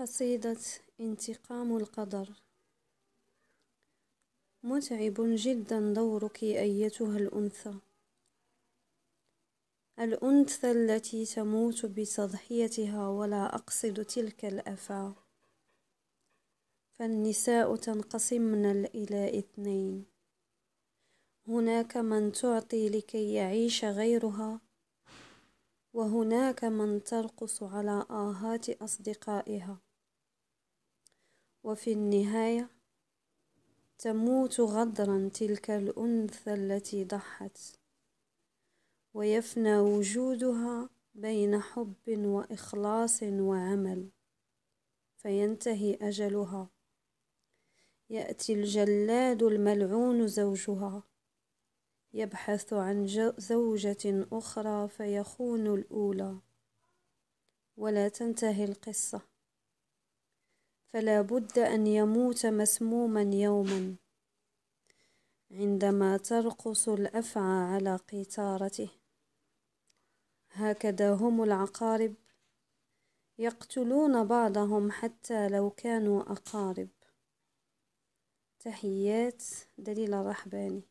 قصيدة انتقام القدر متعب جدا دورك أيتها الأنثى الأنثى التي تموت بتضحيتها ولا أقصد تلك الأفعى فالنساء تنقسمن إلى اثنين هناك من تعطي لكي يعيش غيرها وهناك من ترقص على آهات أصدقائها وفي النهاية تموت غدرا تلك الأنثى التي ضحت ويفنى وجودها بين حب وإخلاص وعمل فينتهي أجلها يأتي الجلاد الملعون زوجها يبحث عن زوجة أخرى فيخون الأولى ولا تنتهي القصة فلا بد أن يموت مسموما يوما عندما ترقص الأفعى على قيثارته هكذا هم العقارب يقتلون بعضهم حتى لو كانوا أقارب تحيات دليل الرحباني